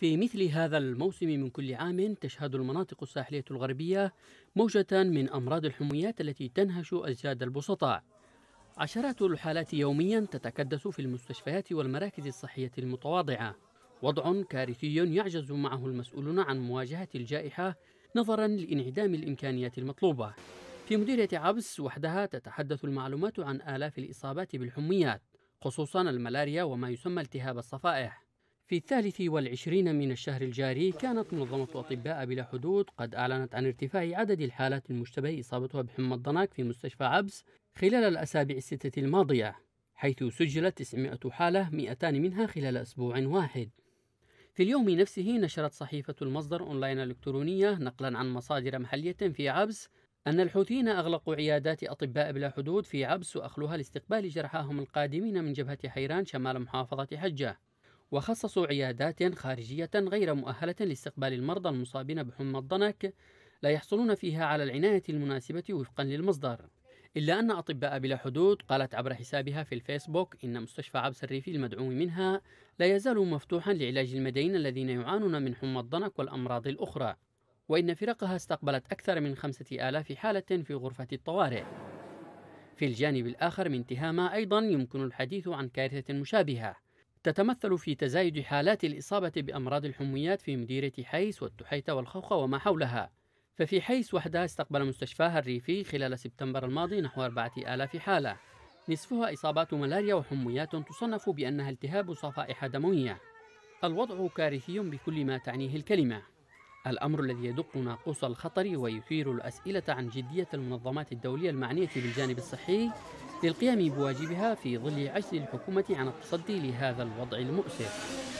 في مثل هذا الموسم من كل عام تشهد المناطق الساحلية الغربية موجة من أمراض الحميات التي تنهش أجساد البسطاء عشرات الحالات يوميا تتكدس في المستشفيات والمراكز الصحية المتواضعة وضع كارثي يعجز معه المسؤولون عن مواجهة الجائحة نظرا لانعدام الإمكانيات المطلوبة في مديرية عبس وحدها تتحدث المعلومات عن آلاف الإصابات بالحميات خصوصا الملاريا وما يسمى التهاب الصفائح في الثالث والعشرين من الشهر الجاري كانت منظمة أطباء بلا حدود قد أعلنت عن ارتفاع عدد الحالات المشتبه إصابتها بحمى الضناك في مستشفى عبس خلال الأسابيع الستة الماضية حيث سجلت 900 حالة 200 منها خلال أسبوع واحد في اليوم نفسه نشرت صحيفة المصدر أونلاين الإلكترونية نقلا عن مصادر محلية في عبس أن الحوثيين أغلقوا عيادات أطباء بلا حدود في عبس وأخلوها لاستقبال جرحاهم القادمين من جبهة حيران شمال محافظة حجة وخصصوا عيادات خارجية غير مؤهلة لاستقبال المرضى المصابين بحمى الضنك لا يحصلون فيها على العناية المناسبة وفقا للمصدر إلا أن أطباء بلا حدود قالت عبر حسابها في الفيسبوك إن مستشفى عبس الريفي المدعوم منها لا يزال مفتوحا لعلاج المدينة الذين يعانون من حمى الضنك والأمراض الأخرى وإن فرقها استقبلت أكثر من خمسة آلاف حالة في غرفة الطوارئ في الجانب الآخر من تهامة أيضا يمكن الحديث عن كارثة مشابهة تتمثل في تزايد حالات الإصابة بأمراض الحميات في مديرة حيس والتحيتة والخوخة وما حولها ففي حيس وحدها استقبل مستشفاها الريفي خلال سبتمبر الماضي نحو 4000 حالة نصفها إصابات ملاريا وحميات تصنف بأنها التهاب صفائح دموية الوضع كارثي بكل ما تعنيه الكلمة الأمر الذي يدق ناقوس الخطر ويثير الأسئلة عن جدية المنظمات الدولية المعنية بالجانب الصحي للقيام بواجبها في ظل عجز الحكومة عن التصدي لهذا الوضع المؤسف